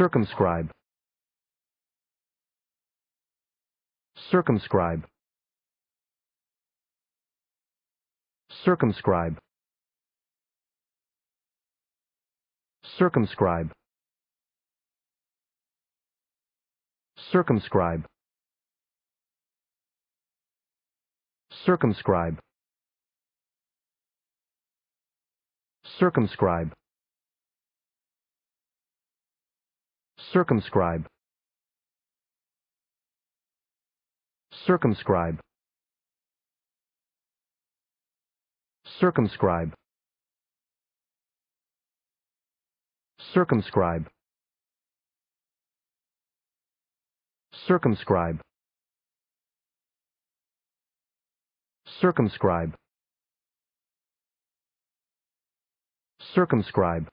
circumscribe circumscribe circumscribe circumscribe circumscribe circumscribe circumscribe circumscribe circumscribe circumscribe circumscribe circumscribe circumscribe circumscribe